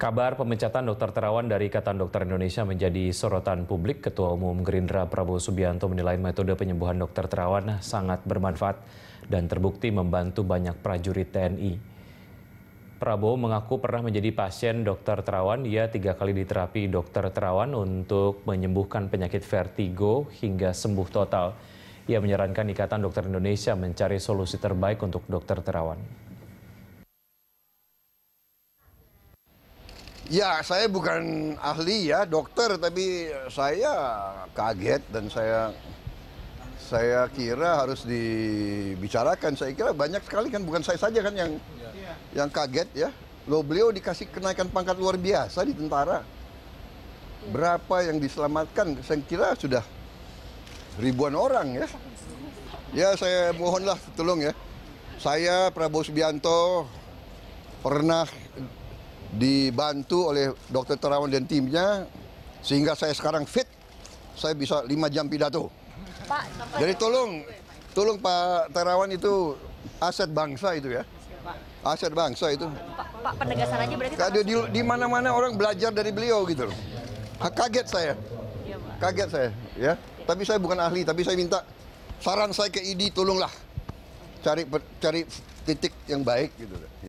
Kabar pemecatan Dokter Terawan dari Ikatan Dokter Indonesia menjadi sorotan publik. Ketua Umum Gerindra Prabowo Subianto menilai metode penyembuhan Dokter Terawan sangat bermanfaat dan terbukti membantu banyak prajurit TNI. Prabowo mengaku pernah menjadi pasien Dokter Terawan. Ia tiga kali diterapi Dokter Terawan untuk menyembuhkan penyakit vertigo hingga sembuh total. Ia menyarankan Ikatan Dokter Indonesia mencari solusi terbaik untuk Dokter Terawan. Ya, saya bukan ahli ya, dokter, tapi saya kaget dan saya saya kira harus dibicarakan. Saya kira banyak sekali kan, bukan saya saja kan yang ya. yang kaget ya. Lo beliau dikasih kenaikan pangkat luar biasa di tentara. Berapa yang diselamatkan? Saya kira sudah ribuan orang ya. Ya, saya mohonlah tolong ya. Saya Prabowo Subianto pernah dibantu oleh Dokter Terawan dan timnya sehingga saya sekarang fit saya bisa lima jam pidato. Pak, Jadi tolong tolong Pak Terawan itu aset bangsa itu ya. Aset bangsa itu. Pak, Pak penegasan aja berarti. di, di mana-mana orang belajar dari beliau gitu loh. Kaget saya. Iya, kaget saya ya. Tapi saya bukan ahli, tapi saya minta saran saya ke ID tolonglah cari cari titik yang baik gitu